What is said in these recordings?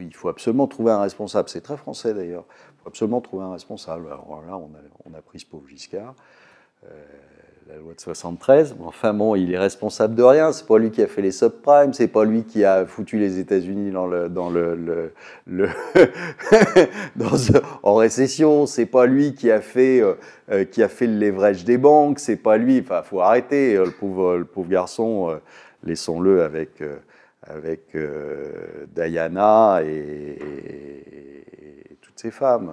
il faut absolument trouver un responsable. C'est très français d'ailleurs. Il faut absolument trouver un responsable. Alors là, on a, on a pris ce pauvre Giscard. Euh, la loi de 73. enfin bon, il est responsable de rien. C'est pas lui qui a fait les subprimes, c'est pas lui qui a foutu les États-Unis dans le en récession. C'est pas lui qui a fait euh, euh, qui a fait le leverage des banques. C'est pas lui. Enfin, faut arrêter le pauvre pauvre garçon. Laissons-le avec avec Diana et, et toutes ces femmes.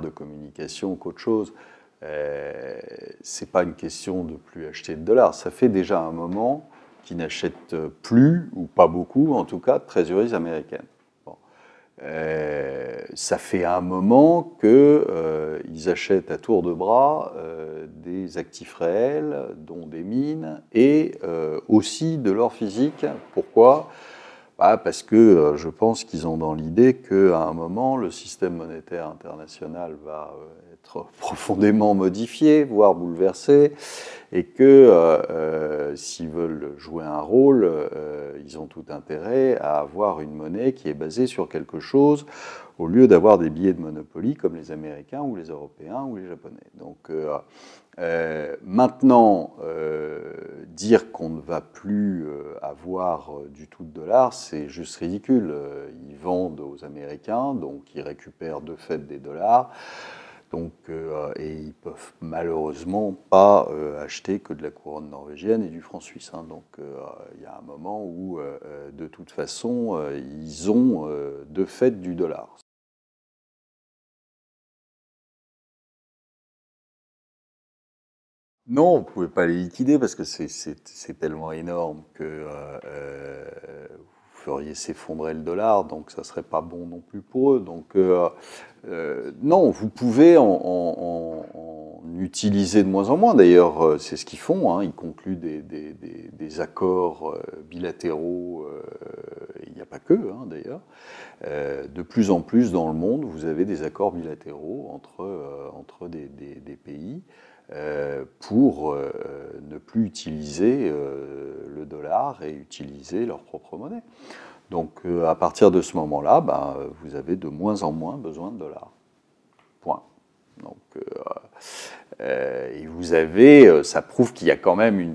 de communication qu'autre chose. Euh, c'est pas une question de plus acheter de dollars. Ça fait déjà un moment qu'ils n'achètent plus, ou pas beaucoup en tout cas, de trésoreries américaines. Euh, ça fait un moment qu'ils euh, achètent à tour de bras euh, des actifs réels, dont des mines, et aussi de l'or physique. Pourquoi parce que euh, je pense qu'ils ont dans l'idée qu'à un moment, le système monétaire international va euh, être profondément modifié, voire bouleversé, et que euh, s'ils veulent jouer un rôle, ils ont tout intérêt à avoir une monnaie qui est basée sur quelque chose au lieu d'avoir des billets de Monopoly comme les Américains ou les Européens ou les Japonais. Donc euh, maintenant, euh, dire qu'on ne va plus euh, avoir du tout de dollars, c'est juste ridicule. Ils vendent aux Américains, donc ils récupèrent de fait des dollars. Donc, et ils peuvent malheureusement pas acheter que de la couronne norvégienne et du franc suisse. Hein. Donc il y a un moment où, de toute façon, ils ont de fait du dollar. Non, vous ne pouvez pas les liquider parce que c'est tellement énorme que euh, euh, vous feriez s'effondrer le dollar, donc ça ne serait pas bon non plus pour eux. Donc euh, non, vous pouvez en, utiliser de moins en moins. D'ailleurs, c'est ce qu'ils font. Hein. Ils concluent des, accords bilatéraux, il n'y a pas que hein, d'ailleurs. de plus en plus dans le monde, vous avez des accords bilatéraux entre, entre des pays. Euh, pour euh, ne plus utiliser euh, le dollar et utiliser leur propre monnaie. Donc à partir de ce moment-là, ben, vous avez de moins en moins besoin de dollars. Point. Donc, et vous avez, ça prouve qu'il y a quand même une,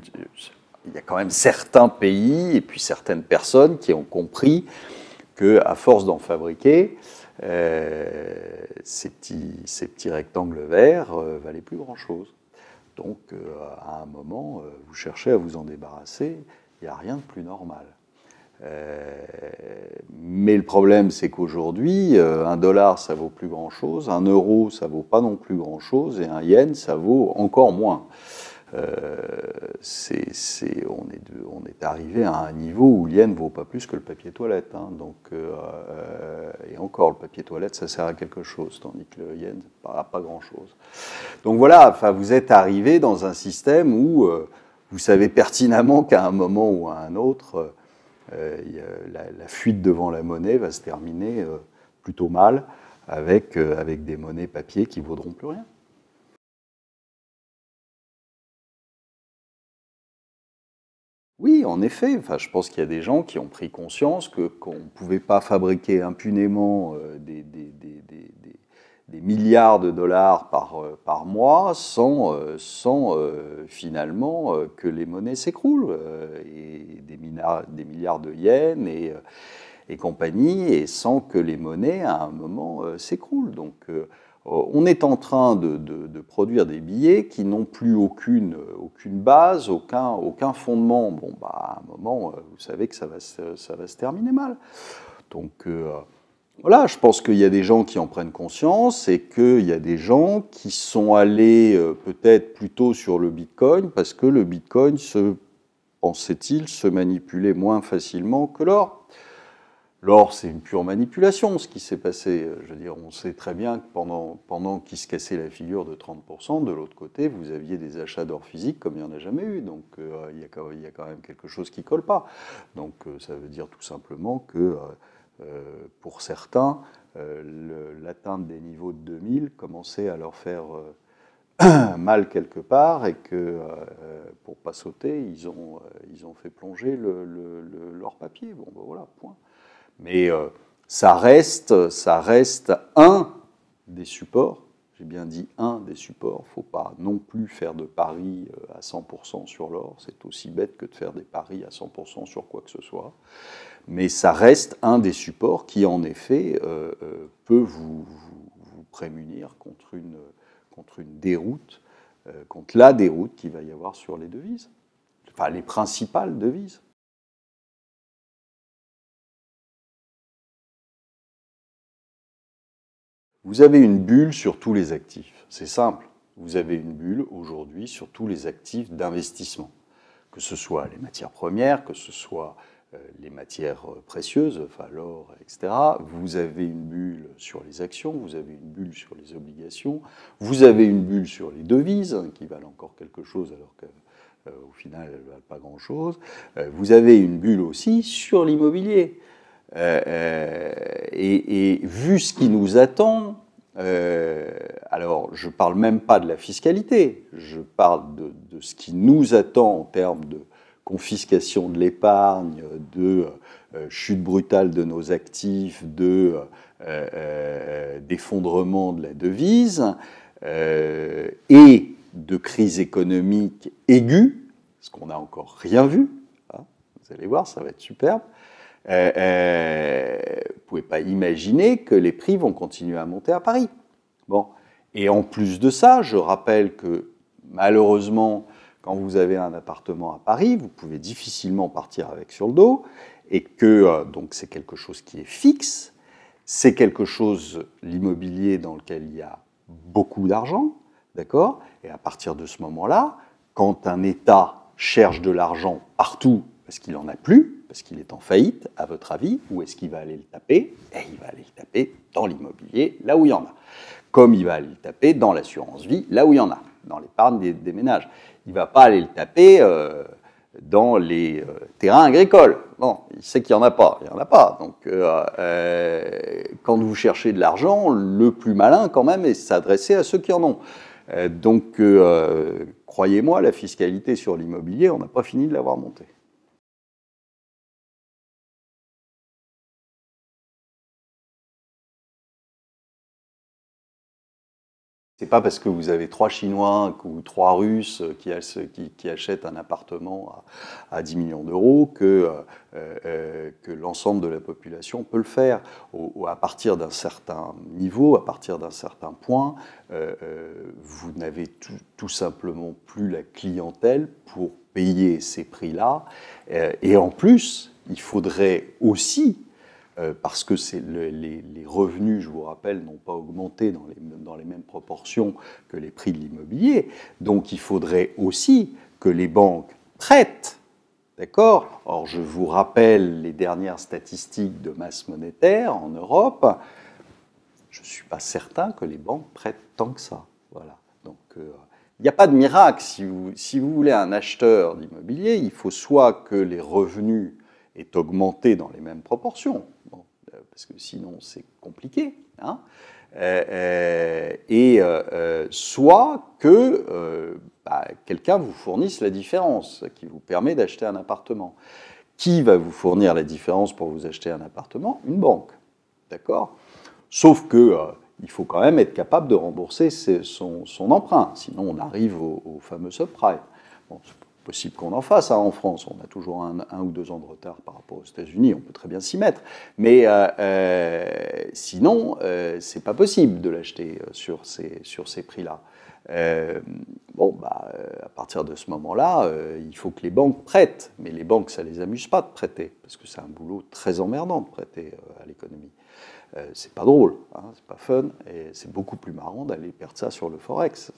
il y a quand même certains pays et puis certaines personnes qui ont compris que à force d'en fabriquer, ces, petits, ces petits rectangles verts valaient plus grand chose. Donc, euh, à un moment, euh, vous cherchez à vous en débarrasser, il n'y a rien de plus normal. Euh, mais le problème, c'est qu'aujourd'hui, un dollar, ça vaut plus grand-chose, un euro, ça vaut pas non plus grand-chose, et un yen, ça vaut encore moins. Euh, on, est arrivé à un niveau où l'Yen ne vaut pas plus que le papier toilette. Hein. donc, euh, euh, et encore, le papier toilette, ça sert à quelque chose, tandis que le yen, pas, pas grand-chose. Donc voilà, vous êtes arrivé dans un système où vous savez pertinemment qu'à un moment ou à un autre, la, fuite devant la monnaie va se terminer plutôt mal avec, avec des monnaies papier qui ne vaudront plus rien. Oui, en effet. Enfin, je pense qu'il y a des gens qui ont pris conscience qu'on ne pouvait pas fabriquer impunément euh, des, des, milliards de dollars par, euh, par mois sans, euh, finalement que les monnaies s'écroulent. Et des, des milliards de yens et, et compagnie, et sans que les monnaies à un moment s'écroulent. Donc euh, on est en train de, produire des billets qui n'ont plus aucune, base, aucun, fondement. Bon, bah, à un moment, euh, vous savez que ça va se, terminer mal. Donc, euh, voilà, je pense qu'il y a des gens qui en prennent conscience et qu'il y a des gens qui sont allés peut-être plutôt sur le Bitcoin parce que le Bitcoin se, pensait-il, se manipulait moins facilement que l'or. L'or, c'est une pure manipulation, ce qui s'est passé. Euh, je veux dire, on sait très bien que pendant, pendant qu'il se cassait la figure de 30%, de l'autre côté, vous aviez des achats d'or physique comme il n'y en a jamais eu. Donc, euh, il, y a, y, quand même quelque chose qui ne colle pas. Donc, euh, ça veut dire tout simplement que, pour certains, l'atteinte des niveaux de 2000 commençait à leur faire mal quelque part et que pour pour pas sauter, ils ont, ils ont fait plonger leur papier. Bon, ben voilà, point. Mais euh, ça, reste, ça reste un des supports. J'ai bien dit un des supports. Il ne faut pas non plus faire de paris euh, à 100% sur l'or. C'est aussi bête que de faire des paris à 100% sur quoi que ce soit. Mais ça reste un des supports qui, en effet, euh, peut vous, prémunir contre une, déroute, contre la déroute qu'il va y avoir sur les devises. Enfin, les principales devises. Vous avez une bulle sur tous les actifs. C'est simple. Vous avez une bulle aujourd'hui sur tous les actifs d'investissement, que ce soit les matières premières, que ce soit euh, les matières euh, précieuses, enfin l'or, etc. Vous avez une bulle sur les actions, vous avez une bulle sur les obligations, vous avez une bulle sur les devises, hein, qui valent encore quelque chose alors qu'au euh, final elles ne valent pas grand-chose. Vous avez une bulle aussi sur l'immobilier. Euh, euh, et, vu ce qui nous attend, euh, alors je ne parle même pas de la fiscalité, je parle de, ce qui nous attend en termes de confiscation de l'épargne, de chute brutale de nos actifs, de d'effondrement de la devise et de crise économique aiguë, ce qu'on n'a encore rien vu. Hein, vous allez voir, ça va être superbe. Euh, euh, vous ne pouvez pas imaginer que les prix vont continuer à monter à Paris. Bon. Et en plus de ça, je rappelle que malheureusement, quand vous avez un appartement à Paris, vous pouvez difficilement partir avec sur le dos, et que euh, donc c'est quelque chose qui est fixe, c'est quelque chose, l'immobilier, dans lequel il y a beaucoup d'argent, d'accord Et à partir de ce moment-là, quand un État cherche de l'argent partout parce qu'il en a plus, parce qu'il est en faillite, à votre avis, où est-ce qu'il va aller le taper eh, il va aller le taper dans l'immobilier, là où il y en a. Comme il va aller le taper dans l'assurance vie, là où il y en a, dans l'épargne des, ménages. Il ne va pas aller le taper euh, dans les euh, terrains agricoles. Bon, il sait qu'il n'y en a pas, il n'y en a pas. Donc, euh, quand vous cherchez de l'argent, le plus malin quand même est s'adresser à ceux qui en ont. donc, croyez-moi, la fiscalité sur l'immobilier, on n'a pas fini de l'avoir montée. C'est pas parce que vous avez trois Chinois ou trois Russes qui, achètent un appartement à, 10 millions d'euros euh, euh, que, l'ensemble de la population peut le faire. à partir d'un certain niveau, à partir d'un certain point, euh, vous n'avez tout, simplement plus la clientèle pour payer ces prix-là. et en plus, il faudrait aussi euh, parce que les, revenus, je vous rappelle, n'ont pas augmenté dans les, mêmes proportions que les prix de l'immobilier. Donc il faudrait aussi que les banques prêtent, D'accord Or, je vous rappelle les dernières statistiques de masse monétaire en Europe. Je ne suis pas certain que les banques prêtent tant que ça. Voilà. Donc, euh, il n'y a pas de miracle. si vous voulez un acheteur d'immobilier, il faut soit que les revenus aient augmenté dans les mêmes proportions, parce que sinon c'est compliqué. Hein. Euh, euh, et euh, soit que bah, quelqu'un vous fournisse la différence qui vous permet d'acheter un appartement. Qui va vous fournir la différence pour vous acheter un appartement Une banque. D'accord Sauf que il faut quand même être capable de rembourser son, emprunt, sinon on arrive au, fameux subprime. Bon, possible qu'on en fasse hein. en France. On a toujours un, un, ou deux ans de retard par rapport aux États-Unis, on peut très bien s'y mettre. Mais euh, euh, sinon, euh, c'est pas possible de l'acheter euh, sur ces, sur ces prix-là. bon, bah, à partir de ce moment-là, il faut que les banques prêtent. Mais les banques, ça les amuse pas de prêter, parce que c'est un boulot très emmerdant de prêter à l'économie. c'est pas drôle, hein, c'est pas fun, et c'est beaucoup plus marrant d'aller perdre ça sur le forex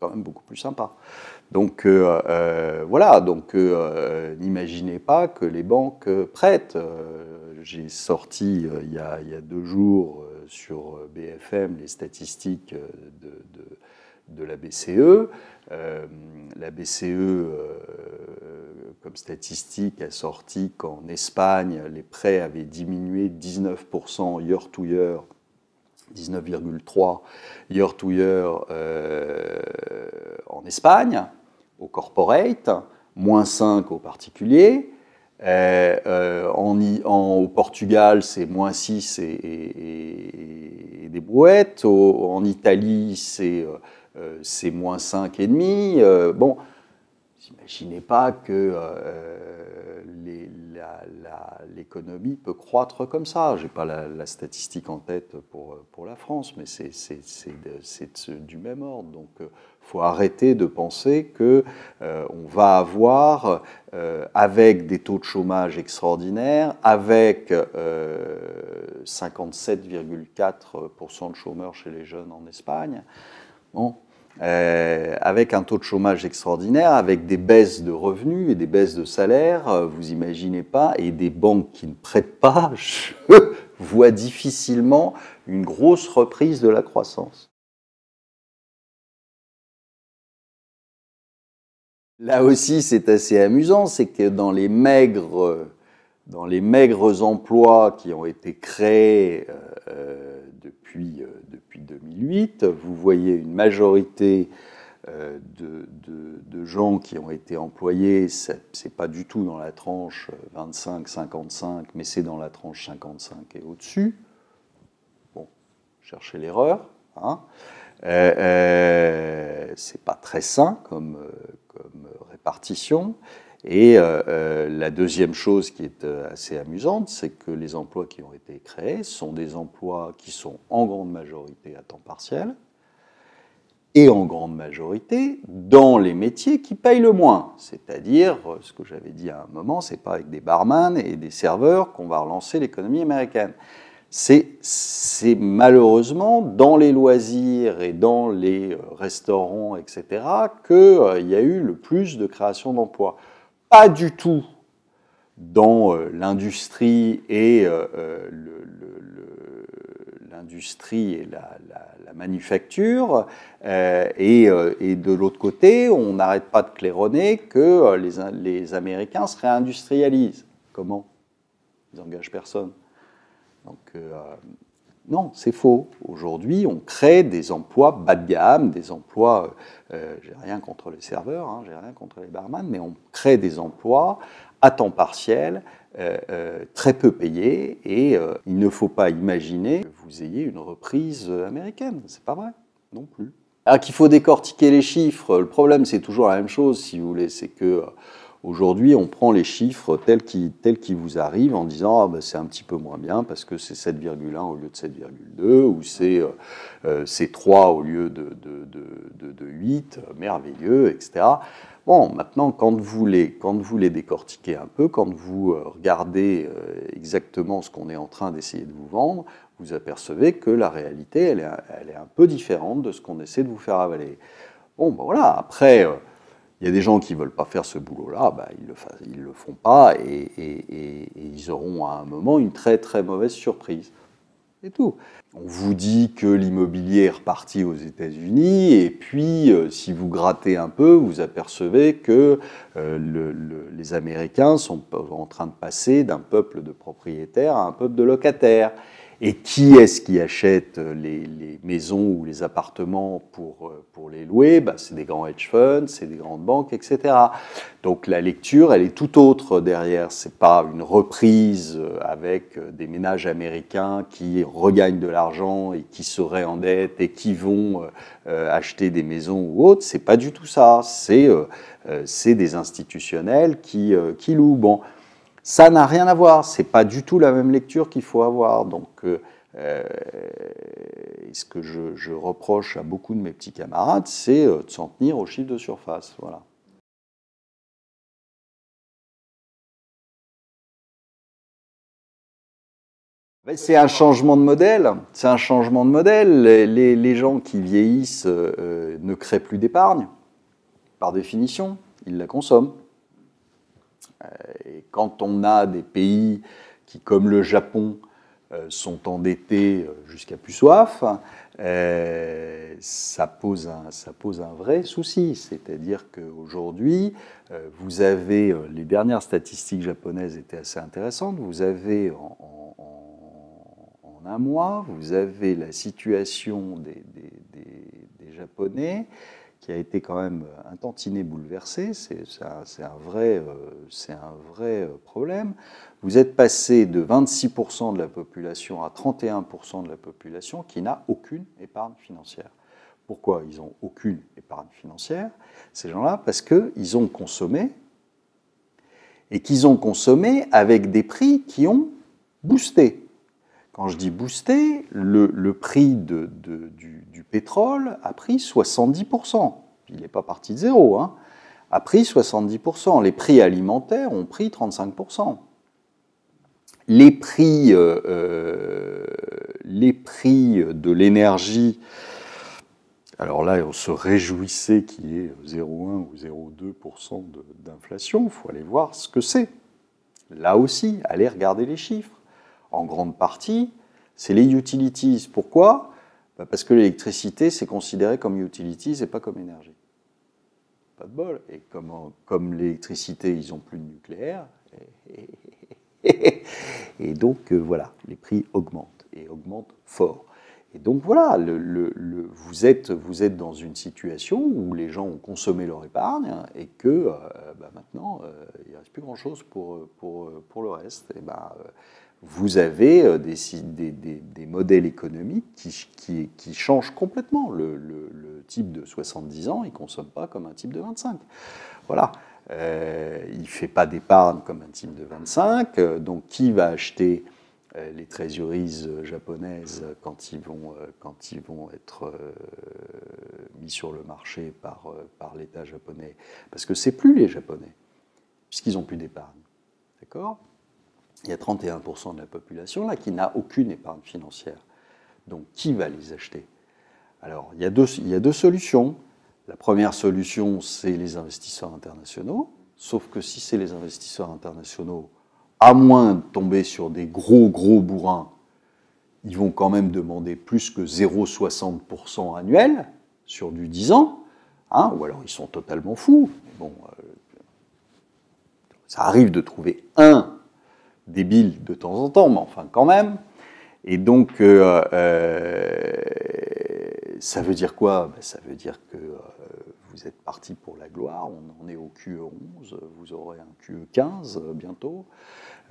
quand même beaucoup plus sympa. Donc euh, euh, voilà, donc euh, n'imaginez pas que les banques prêtent. J'ai sorti il y, a, deux jours sur BFM les statistiques de, de la BCE. la BCE, comme statistique, a sorti qu'en Espagne, les prêts avaient diminué 19% year to year 19,3 year to year euh, en Espagne, au corporate, moins 5 au particulier, euh, euh, au Portugal, c'est moins 6 et, des brouettes. en Italie, c'est moins 5,5. et demi. bon, n'imaginez pas que euh, l'économie peut croître comme ça. Je n'ai pas la, statistique en tête pour, la France, mais c'est du même ordre. Donc il euh, faut arrêter de penser qu'on euh, on va avoir, avec des taux de chômage extraordinaires, avec 57,4% de chômeurs chez les jeunes en Espagne, bon, euh, avec un taux de chômage extraordinaire, avec des baisses de revenus et des baisses de salaires, euh, vous imaginez pas, et des banques qui ne prêtent pas, voient difficilement une grosse reprise de la croissance. Là aussi, c'est assez amusant, c'est que dans les maigres dans les maigres emplois qui ont été créés euh, euh, depuis, euh, depuis 2008. Vous voyez une majorité de, gens qui ont été employés. Ce n'est pas du tout dans la tranche 25-55, mais c'est dans la tranche 55 et au-dessus. Bon, cherchez l'erreur. Hein. c'est pas très sain comme, comme répartition. Et euh, euh, la deuxième chose qui est euh, assez amusante, c'est que les emplois qui ont été créés sont des emplois qui sont en grande majorité à temps partiel et en grande majorité dans les métiers qui payent le moins. C'est-à-dire, ce que j'avais dit à un moment, c'est pas avec des barman et des serveurs qu'on va relancer l'économie américaine. C'est malheureusement dans les loisirs et dans les restaurants, etc., qu'il y a eu le plus de création d'emplois pas du tout dans euh, l'industrie et euh, euh, l'industrie et la, manufacture. Et, de l'autre côté, on n'arrête pas de claironner que les, les Américains se réindustrialisent. Comment Ils n'engagent personne. Donc, non, c'est faux. Aujourd'hui, on crée des emplois bas de gamme, des emplois, euh, euh, j'ai rien contre les serveurs, hein, j'ai rien contre les barman, mais on crée des emplois à temps partiel, euh, très peu payés, et il ne faut pas imaginer que vous ayez une reprise américaine. C'est pas vrai, non plus. Alors ah, qu'il faut décortiquer les chiffres, le problème c'est toujours la même chose, si vous voulez, c'est que Aujourd'hui, on prend les chiffres tels qu'ils, tels qu'ils vous arrivent en disant ah, ben, c'est un petit peu moins bien parce que c'est 7,1 au lieu de 7,2 ou c'est, 3 euh, euh, au lieu de, de, de, de, 8, merveilleux, etc. Bon, maintenant, quand vous, les, quand vous les décortiquez un peu, quand vous euh, regardez exactement ce qu'on est en train d'essayer de vous vendre, vous apercevez que la réalité, elle est, elle est un peu différente de ce qu'on essaie de vous faire avaler. Bon, ben voilà, après... Il y a des gens qui ne veulent pas faire ce boulot-là, bah, ils ne le, font pas et, ils auront à un moment une très très mauvaise surprise. Et tout. On vous dit que l'immobilier est reparti aux États-Unis et puis euh, si vous grattez un peu, vous apercevez que euh, les Américains sont en train de passer d'un peuple de propriétaires à un peuple de locataires. Et qui est-ce qui achète euh, les, maisons ou les appartements pour, euh, pour les louer bah, C'est des grands hedge funds, c'est des grandes banques, etc. Donc la lecture, elle est tout autre derrière. C'est pas une reprise euh, avec des ménages américains qui regagnent de l'argent et qui seraient en dette et qui vont acheter des maisons ou autres. n'est pas du tout ça. C'est des institutionnels qui, qui louent. Bon. Ça n'a rien à voir, c'est pas du tout la même lecture qu'il faut avoir. Donc, euh, euh, ce que je, reproche à beaucoup de mes petits camarades, c'est euh, de s'en tenir au chiffre de surface. Voilà. C'est un changement de modèle. C'est un changement de modèle. Les, gens qui vieillissent ne créent plus d'épargne, par définition. Ils la consomment. Euh, et quand on a des pays qui, comme le Japon, euh, sont endettés euh, jusqu'à plus soif, ça pose, un, vrai souci. C'est-à-dire qu'aujourd'hui, vous avez, les dernières statistiques japonaises étaient assez intéressantes, vous avez en, un mois, vous avez la situation des Japonais qui a été quand même euh, un tantinet bouleversé, c'est un, un, un vrai euh, euh, problème. Vous êtes passé de 26% de la population à 31% de la population qui n'a aucune épargne financière. Pourquoi ils n'ont aucune épargne financière Ces gens-là, parce qu'ils ont consommé, et qu'ils ont consommé avec des prix qui ont boosté. Quand je dis booster, le, prix du, pétrole a pris 70%. Il n'est pas parti de zéro, hein, a pris 70%. Les prix alimentaires ont pris 35%. Les prix, euh, euh, les prix de l'énergie alors là, on se réjouissait qu'il y ait 0,1 ou 0,2% d'inflation. Il faut aller voir ce que c'est. Là aussi, allez regarder les chiffres en grande partie, c'est les utilities. Pourquoi bah, Parce que l'électricité, c'est considéré comme utilities et pas comme énergie. Pas de bol. Et comme, comme l'électricité, ils n'ont plus de nucléaire. Et, donc, euh, voilà, les prix augmentent et augmentent fort. Et donc voilà, le, vous, êtes, vous êtes dans une situation où les gens ont consommé leur épargne et que euh, bah, maintenant, euh, il ne reste plus grand-chose pour, pour, pour, le reste. Et bah, vous avez euh, des, des, modèles économiques qui, changent complètement. Le, type de 70 ans, il ne consomme pas comme un type de 25. Voilà. Euh, il ne fait pas d'épargne comme un type de 25. Euh, donc, qui va acheter les trésoreries japonaises quand ils vont, quand ils vont être mis sur le marché par, l'État japonais Parce que c'est plus les Japonais, puisqu'ils n'ont plus d'épargne. D'accord il y a 31% de la population là qui n'a aucune épargne financière. Donc qui va les acheter Alors il y, a deux, solutions. La première solution, c'est les investisseurs internationaux. Sauf que si c'est les investisseurs internationaux, à moins de tomber sur des gros, gros bourrins, ils vont quand même demander plus que 0,60% annuel sur du 10 ans. Hein, ou alors ils sont totalement fous. bon, euh, ça arrive de trouver un débile de temps en temps, mais enfin quand même. Et donc, euh, euh, ça veut dire quoi ben, Ça veut dire que euh, vous êtes parti pour la gloire, on en est au QE11, vous aurez un QE15 bientôt.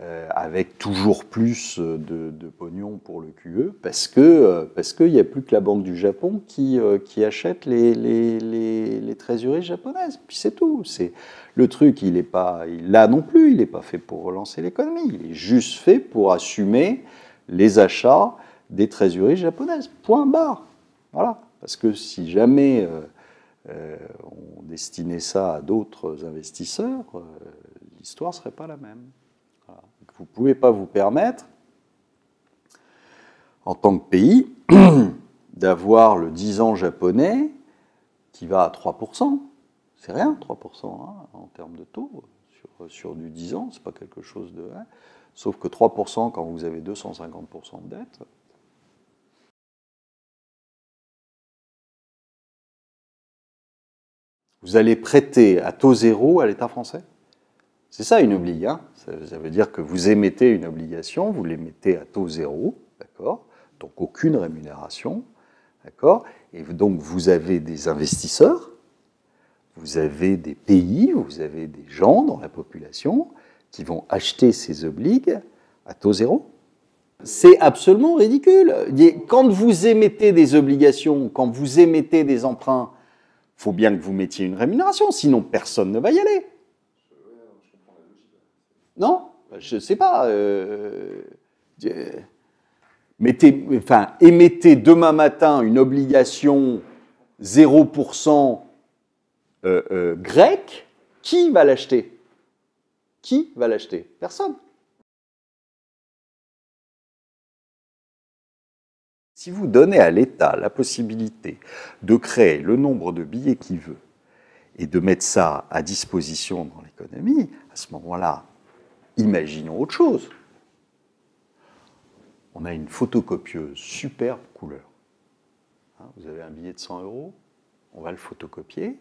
Euh, avec toujours plus de, pognon pour le QE, parce que euh, parce qu'il n'y a plus que la Banque du Japon qui, euh, achète les, les, trésoreries japonaises. Puis c'est tout. C'est le truc, il est pas, là non plus, il n'est pas fait pour relancer l'économie. Il est juste fait pour assumer les achats des trésoreries japonaises. Point barre. Voilà. Parce que si jamais on destinait ça à d'autres investisseurs, l'histoire serait pas la même vous ne pouvez pas vous permettre, en tant que pays, d'avoir le 10 ans japonais qui va à 3%. C'est rien, 3% hein, en termes de taux sur, du 10 ans, c'est pas quelque chose de. Hein. sauf que 3% quand vous avez 250% de dette, vous allez prêter à taux zéro à l'État français. C'est ça une oubli. Hein ça, veut dire que vous émettez une obligation, vous l'émettez à taux zéro, d'accord Donc aucune rémunération, d'accord Et donc vous avez des investisseurs, vous avez des pays, vous avez des gens dans la population qui vont acheter ces obligues à taux zéro. C'est absolument ridicule. Quand vous émettez des obligations, quand vous émettez des emprunts, faut bien que vous mettiez une rémunération, sinon personne ne va y aller. Non Je ne sais pas. Euh, émettez demain matin une obligation 0% euh, euh, grecque, qui va l'acheter Qui va l'acheter Personne. Si vous donnez à l'État la possibilité de créer le nombre de billets qu'il veut et de mettre ça à disposition dans l'économie, à ce moment-là, Imaginons autre chose. On a une photocopieuse superbe couleur. Hein, vous avez un billet de 100 euros, on va le photocopier,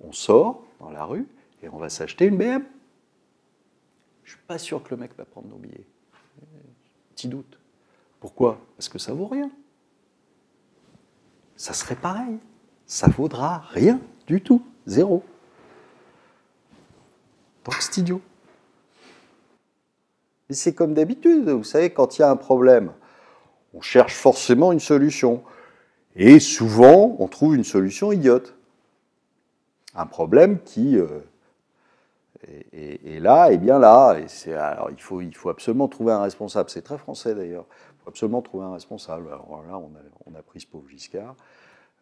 on sort dans la rue et on va s'acheter une BM. Je ne suis pas sûr que le mec va prendre nos billets. Petit doute. Pourquoi Parce que ça vaut rien. Ça serait pareil. Ça vaudra rien du tout. Zéro. Donc c'est mais c'est comme d'habitude, vous savez, quand il y a un problème, on cherche forcément une solution. Et souvent, on trouve une solution idiote. Un problème qui euh, est, là, et bien là. Et alors, il faut, absolument trouver un responsable. C'est très français d'ailleurs. Il faut absolument trouver un responsable. Alors là, on a, pris ce pauvre Giscard.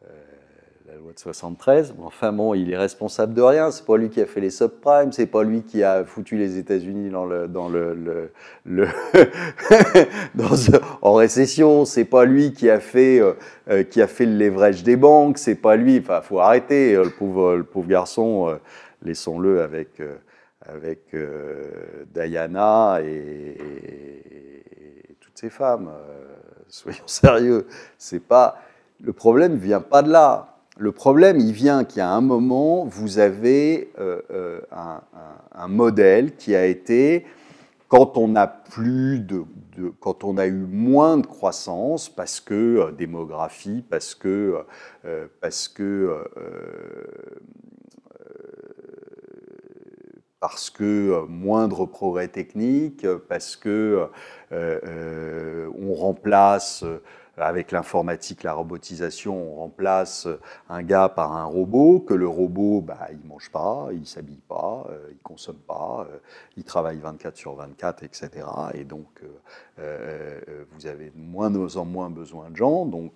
Euh, la loi de 73. enfin bon, il est responsable de rien. C'est pas lui qui a fait les subprimes, c'est pas lui qui a foutu les États-Unis dans le dans le, en récession. C'est pas lui qui a fait euh, euh, qui a fait le leverage des banques. C'est pas lui. Enfin, faut arrêter euh, le pauvre pauvre garçon. Laissons-le avec avec Diana et, toutes ces femmes. soyons sérieux. C'est pas le problème vient pas de là. Le problème, il vient qu'à un moment, vous avez euh, euh, un, modèle qui a été, quand on a plus de, quand on a eu moins de croissance, parce que euh, démographie, parce que, parce que parce que moindre progrès technique, parce que on remplace avec l'informatique, la robotisation, on remplace un gars par un robot, que le robot, bah, il mange pas, il s'habille pas, il euh, il consomme pas, euh, il travaille 24 sur 24, etc. Et donc, euh, vous avez de moins en moins besoin de gens, donc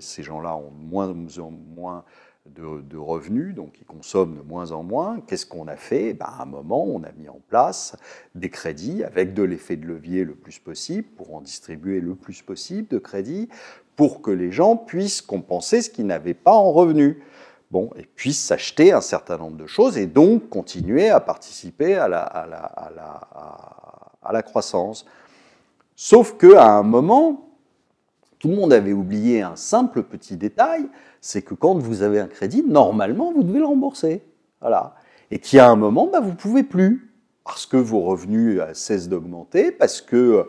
ces gens-là ont de moins en moins de, revenus, donc ils consomment de moins en moins. Qu'est-ce qu'on a fait ben, À un moment, on a mis en place des crédits avec de l'effet de levier le plus possible, pour en distribuer le plus possible de crédits, pour que les gens puissent compenser ce qu'ils n'avaient pas en revenus. Bon, et puissent s'acheter un certain nombre de choses et donc continuer à participer à à la, à la croissance. Sauf qu'à un moment, tout le monde avait oublié un simple petit détail, c'est que quand vous avez un crédit, normalement, vous devez le rembourser. Voilà. Et qu'il un moment, bah, vous ne pouvez plus. Parce que vos revenus euh, cessent d'augmenter, parce que, euh,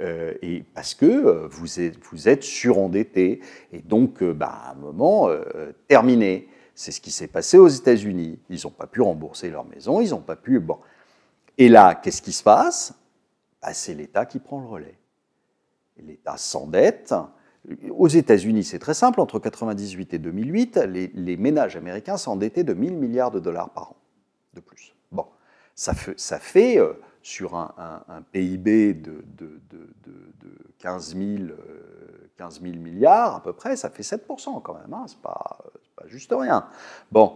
euh, et parce que vous êtes, vous êtes surendetté. Et donc, bah, à un moment, terminé. C'est ce qui s'est passé aux États-Unis. Ils n'ont pas pu rembourser leur maison, ils n'ont pas pu. Bon. Et là, qu'est-ce qui se passe bah, C'est l'État qui prend le relais l'État s'endette. Aux États-Unis, c'est très simple, entre 1998 et 2008, les, ménages américains s'endettaient de 1 000 milliards de dollars par an, de plus. Bon, ça fait, euh, sur un, PIB de, 15, 000, euh, milliards à peu près, ça fait 7% quand même, hein. c'est pas juste rien. Bon,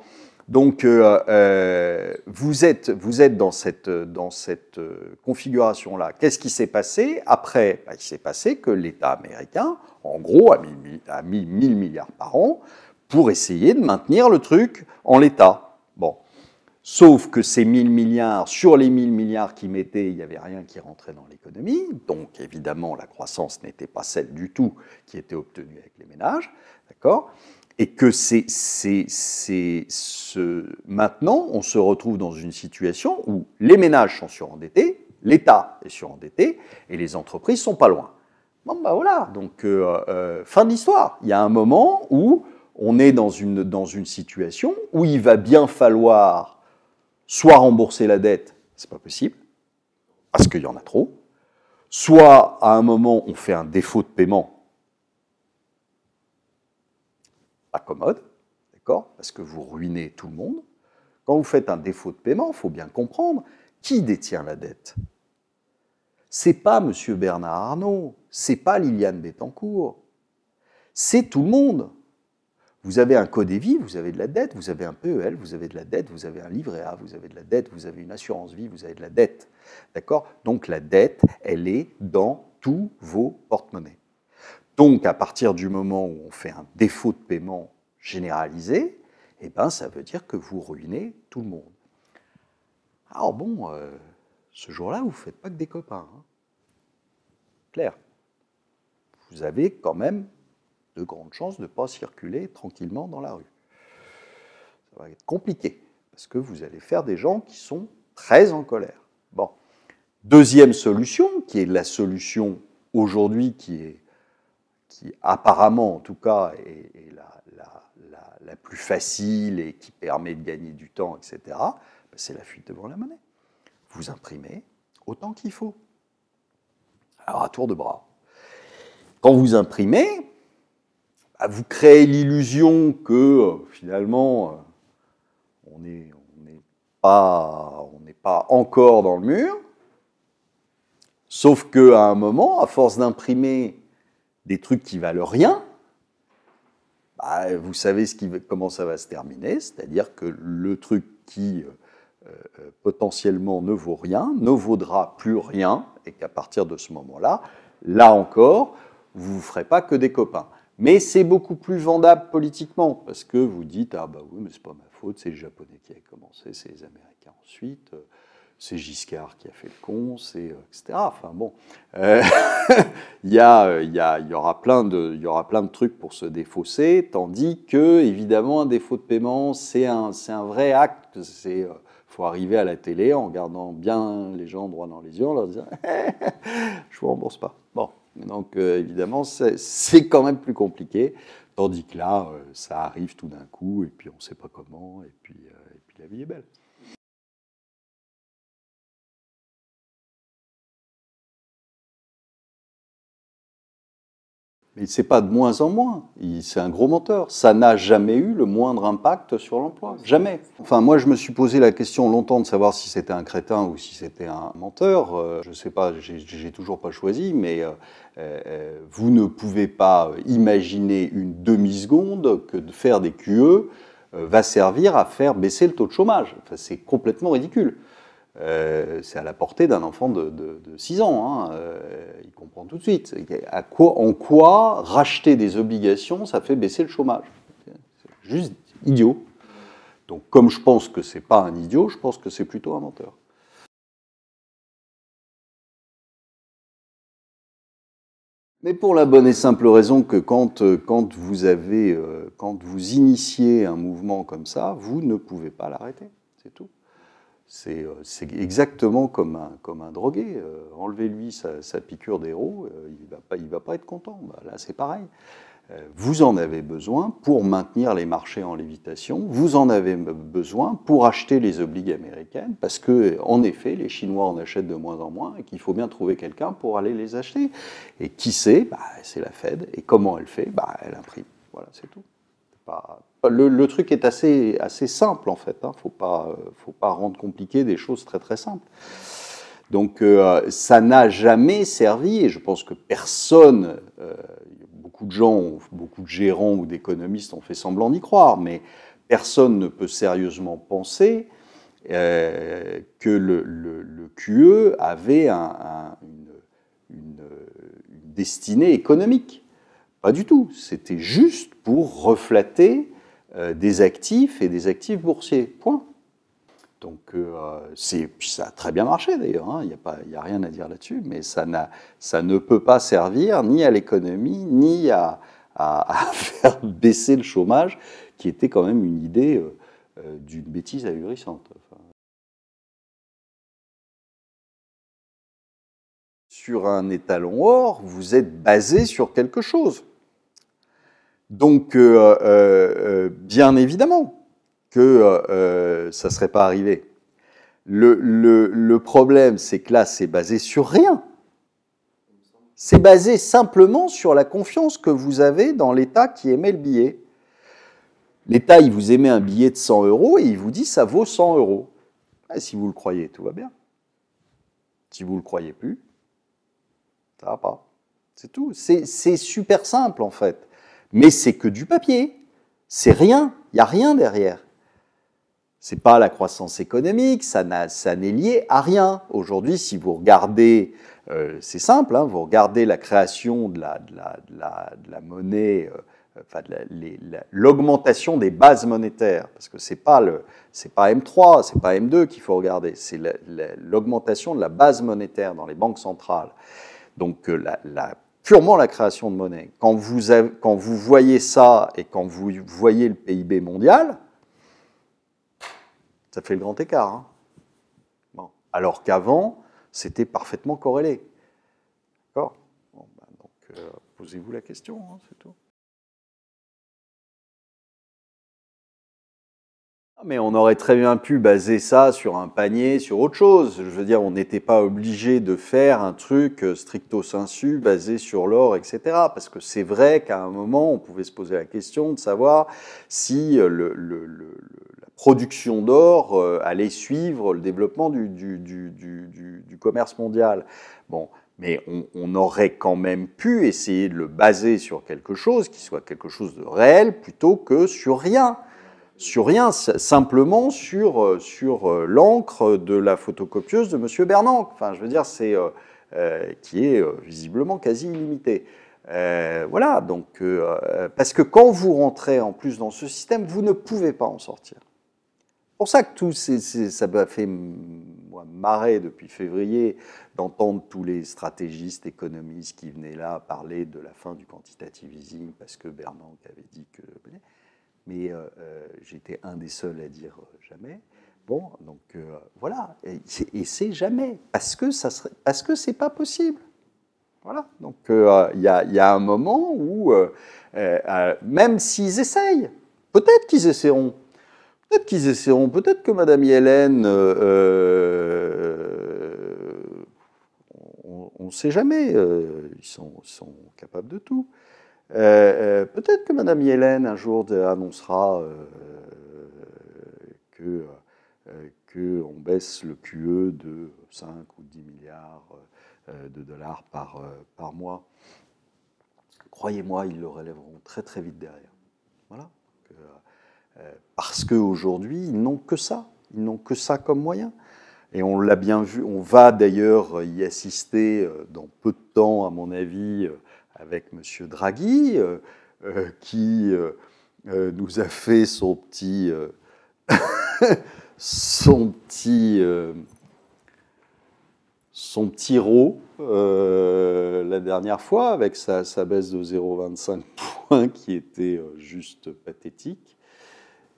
donc, euh, euh, vous, êtes, vous êtes dans cette, dans cette euh, configuration-là. Qu'est-ce qui s'est passé après ben, Il s'est passé que l'État américain, en gros, a mis, a mis 1000 milliards par an pour essayer de maintenir le truc en l'État. Bon. Sauf que ces 1000 milliards, sur les 1000 milliards qu'ils mettaient, il n'y avait rien qui rentrait dans l'économie. Donc, évidemment, la croissance n'était pas celle du tout qui était obtenue avec les ménages. D'accord et que c'est, maintenant, on se retrouve dans une situation où les ménages sont surendettés, l'État est surendetté et les entreprises sont pas loin. Bon, bah voilà, donc euh, euh, fin de l'histoire. Il y a un moment où on est dans une, dans une situation où il va bien falloir soit rembourser la dette, c'est pas possible, parce qu'il y en a trop, soit à un moment on fait un défaut de paiement, pas commode, d'accord Parce que vous ruinez tout le monde. Quand vous faites un défaut de paiement, il faut bien comprendre qui détient la dette. C'est pas M. Bernard Arnault, c'est pas Liliane Bettencourt, c'est tout le monde. Vous avez un code vie, vous avez de la dette, vous avez un PEL, vous avez de la dette, vous avez un livret A, vous avez de la dette, vous avez une assurance vie, vous avez de la dette. D'accord Donc la dette, elle est dans tous vos porte-monnaies. Donc, à partir du moment où on fait un défaut de paiement généralisé, eh ben, ça veut dire que vous ruinez tout le monde. Alors bon, euh, ce jour-là, vous ne faites pas que des copains. Hein. Clair. Vous avez quand même de grandes chances de ne pas circuler tranquillement dans la rue. Ça va être compliqué, parce que vous allez faire des gens qui sont très en colère. Bon. Deuxième solution, qui est la solution aujourd'hui qui est qui apparemment, en tout cas, est, la, plus facile et qui permet de gagner du temps, etc., ben, c'est la fuite devant la monnaie. Vous imprimez autant qu'il faut. Alors à tour de bras. Quand vous imprimez, ben, vous créez l'illusion que euh, finalement, euh, on n'est pas, pas encore dans le mur. Sauf qu'à un moment, à force d'imprimer des trucs qui valent rien, bah, vous savez ce qui, comment ça va se terminer, c'est-à-dire que le truc qui euh, euh, potentiellement ne vaut rien ne vaudra plus rien, et qu'à partir de ce moment-là, là encore, vous ne ferez pas que des copains. Mais c'est beaucoup plus vendable politiquement, parce que vous dites, ah bah oui, mais c'est pas ma faute, c'est les Japonais qui avaient commencé, c'est les Américains ensuite. Euh, c'est Giscard qui a fait le con, c'est euh, etc. Enfin bon, euh, il, y euh, y aura plein de, y aura plein de trucs pour se défausser, tandis que évidemment un défaut de paiement, c'est un, c'est un vrai acte. C'est faut arriver à la télé en gardant bien les gens droit dans les yeux, en leur disant je vous rembourse pas. Bon, donc évidemment c'est, quand même plus compliqué, tandis que là ça arrive tout d'un coup et puis on ne sait pas comment et puis, et puis la vie est belle. Mais c'est pas de moins en moins. C'est un gros menteur. Ça n'a jamais eu le moindre impact sur l'emploi. Jamais. Enfin, moi, je me suis posé la question longtemps de savoir si c'était un crétin ou si c'était un menteur. Je euh, je sais pas, j'ai toujours pas choisi, mais euh, euh, vous ne pouvez pas imaginer une demi-seconde que de faire des QE va servir à faire baisser le taux de chômage. c'est complètement ridicule. Euh, c'est à la portée d'un enfant de, 6 ans. Hein. Euh, il comprend tout de suite. en quoi racheter des obligations, ça fait baisser le chômage C'est juste idiot. Donc comme je pense que c'est pas un idiot, je pense que c'est plutôt un menteur. Mais pour la bonne et simple raison que euh, vous, avez, quand vous initiez un mouvement comme ça, vous ne pouvez pas l'arrêter. C'est tout. Euh, c'est exactement comme un, comme un drogué. Euh, Enlevez-lui sa, sa, piqûre d'héros, euh, il ne va, pas, va pas être content. Bah, là, c'est pareil. vous en avez besoin pour maintenir les marchés en lévitation, vous en avez besoin pour acheter les obligations américaines, parce que, en effet, les Chinois en achètent de moins en moins et qu'il faut bien trouver quelqu'un pour aller les acheter. Et qui sait bah, C'est la Fed. Et comment elle fait bah, Elle imprime. Voilà, c'est tout le, truc est assez, assez simple en fait. Il hein. ne faut pas, faut pas rendre compliqué des choses très très simples. Donc euh, ça n'a jamais servi, et je pense que personne, euh, beaucoup de gens, beaucoup de gérants ou d'économistes ont fait semblant d'y croire, mais personne ne peut sérieusement penser euh, que le, QE e avait une destinée économique. Pas du tout. C'était juste pour reflater euh, des actifs et des actifs boursiers. Point. Donc, euh, euh, ça a très bien marché d'ailleurs, hein. il n'y a, rien à dire là-dessus, mais ça, ne peut pas servir ni à l'économie, ni à, faire baisser le chômage, qui était quand même une idée d'une bêtise ahurissante. Sur un étalon or, vous êtes basé sur quelque chose. Donc, euh, euh, euh, bien évidemment que ça ne serait pas arrivé. Le, problème, c'est que là, c'est basé sur rien. C'est basé simplement sur la confiance que vous avez dans l'État qui émet le billet. L'État, il vous émet un billet de 100 euros et il vous dit ça vaut 100 euros. Ah, si vous le croyez, tout va bien. Si vous ne le croyez plus, ça va pas. C'est tout. C'est super simple en fait. Mais c'est que du papier. C'est rien. Il n'y a rien derrière. C'est pas la croissance économique, ça n'est lié à rien. Aujourd'hui, si vous regardez, euh, c'est simple, hein, vous regardez la création de la, de la, monnaie, l'augmentation des bases monétaires, parce que c'est pas le, c'est pas M3, c'est pas M2 qu'il faut regarder, c'est l'augmentation de la base monétaire dans les banques centrales. Donc euh, la la purement la création de monnaie. Quand vous, quand vous voyez ça et quand vous voyez le PIB mondial, ça fait le grand écart. Hein. Alors qu'avant, c'était parfaitement corrélé. D'accord bah, Donc, euh, posez-vous la question, hein, c'est tout. Ah, mais on aurait très bien pu baser ça sur un panier, sur autre chose. Je veux dire, on n'était pas obligé de faire un truc euh, stricto sensu basé sur l'or, etc. Parce que c'est vrai qu'à un moment, on pouvait se poser la question de savoir si euh, la production d'or euh, allait suivre le développement du, commerce mondial. Bon, mais on, aurait quand même pu essayer de le baser sur quelque chose qui soit quelque chose de réel plutôt que sur rien sur rien, simplement sur, euh, sur euh, l'encre de la photocopieuse de M. Bernanck. Enfin, je veux dire, c'est euh, qui est visiblement quasi illimité. voilà, donc, parce que quand vous rentrez en plus dans ce système, vous ne pouvez pas en sortir. C'est pour ça que tout ça m'a fait marrer depuis février d'entendre tous les stratégistes, économistes qui venaient là parler de la fin du quantitative easing parce que Bernanke avait dit que mais euh, euh, j'étais un des seuls à dire euh, jamais. Bon, donc voilà, et, c'est jamais, parce que ça serait, que c'est pas possible. Voilà, donc il y, a, un moment où, même s'ils essayent, peut-être qu'ils essaieront, peut-être qu'ils essaieront, peut-être que Madame Hélène, on ne sait jamais, ils, sont, capables de tout. Euh, euh, peut-être que Madame Yellen un jour annoncera euh, que qu'on baisse le QE de 5 ou 10 milliards de dollars par, par mois. Croyez-moi, ils le relèveront très très vite derrière. Voilà. Parce qu'aujourd'hui, ils n'ont que ça. Ils n'ont que ça comme moyen. Et on l'a bien vu, on va d'ailleurs y assister dans peu de temps, à mon avis, avec M. Draghi, euh, euh, qui euh, nous a fait son petit... son petit... son petit la dernière fois avec sa, baisse de 0,25 points qui était juste pathétique.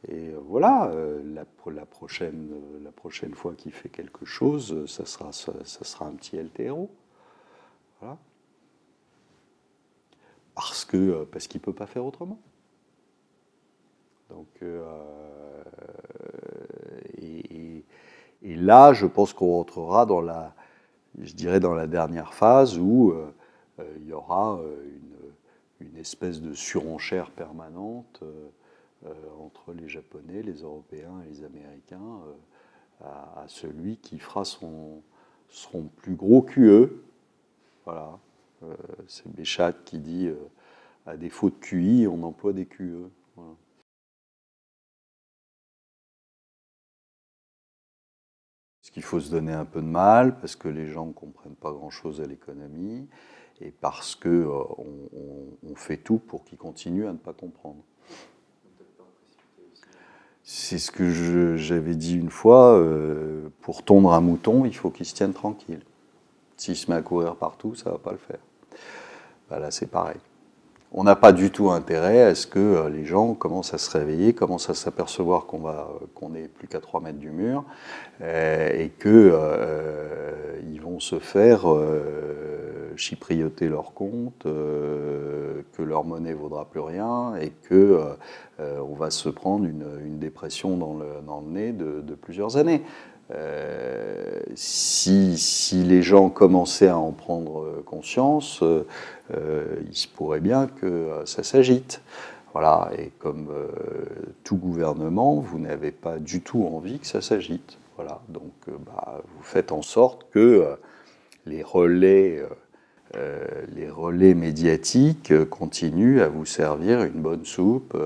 Et voilà, la, prochaine, la prochaine fois qu'il fait quelque chose, ça sera, sera un petit LTRO. Voilà. Euh, parce qu'il ne peut pas faire autrement. Donc, euh, euh, et, là, je pense qu'on rentrera dans la, je dirais, dans la dernière phase où il y aura une, espèce de surenchère permanente entre les Japonais, les Européens et les Américains à, celui qui fera son, son plus gros QE. Voilà, c'est Béchat qui dit à défaut de QI, on emploie des QE. Voilà. Ce qu'il faut se donner un peu de mal, parce que les gens ne comprennent pas grand-chose à l'économie, et parce qu'on euh, on, fait tout pour qu'ils continuent à ne pas comprendre. C'est ce que j'avais dit une fois, euh, pour tondre un mouton, il faut qu'il se tienne tranquille. S'il se met à courir partout, ça ne va pas le faire. Voilà bah là, c'est pareil on n'a pas du tout intérêt à ce que euh, les gens commencent à se réveiller, commencent à s'apercevoir qu'on va euh, qu'on n'est plus qu'à 3 mètres du mur euh, et que ils vont se faire chyprioter leur compte, que leur monnaie vaudra plus rien et que on va se prendre une, dépression dans le, nez de plusieurs années. Euh, si, les gens commençaient à en prendre euh, conscience, euh, il se pourrait bien que ça s'agite. Voilà, et comme tout gouvernement, vous n'avez pas du tout envie que ça s'agite. Voilà, donc bah, vous faites en sorte que les relais, les relais médiatiques continuent à vous servir une bonne soupe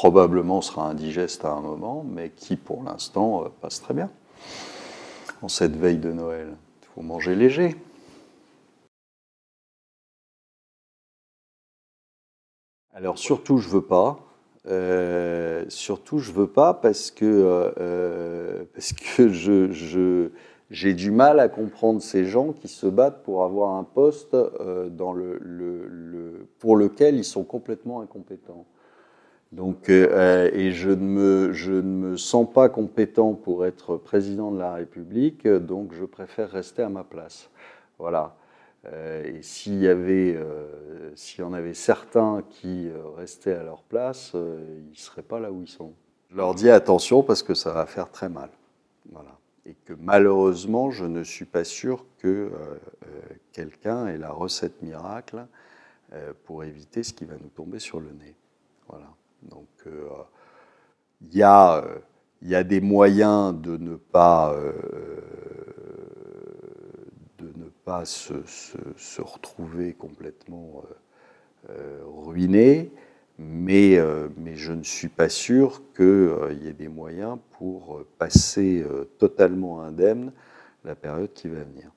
probablement sera indigeste à un moment, mais qui pour l'instant euh, passe très bien. En cette veille de Noël, il faut manger léger. Alors surtout je veux pas, euh, surtout je veux pas parce que euh, parce que j'ai du mal à comprendre ces gens qui se battent pour avoir un poste dans pour lequel ils sont complètement incompétents. Donc, euh, euh, et je ne, me, je ne me sens pas compétent pour être président de la République, donc je préfère rester à ma place. Voilà. Euh, et s'il y, avait, s'il y en avait certains qui restaient à leur place, ils ne seraient pas là où ils sont. Je leur dis attention parce que ça va faire très mal. Voilà. Et que malheureusement, je ne suis pas sûr que quelqu'un ait la recette miracle pour éviter ce qui va nous tomber sur le nez. Voilà. Donc euh, euh, il y, a des moyens de ne pas, euh, de ne pas se, retrouver complètement ruiné. Mais, je ne suis pas sûr qu'il y ait des moyens pour passer totalement indemne la période qui va venir.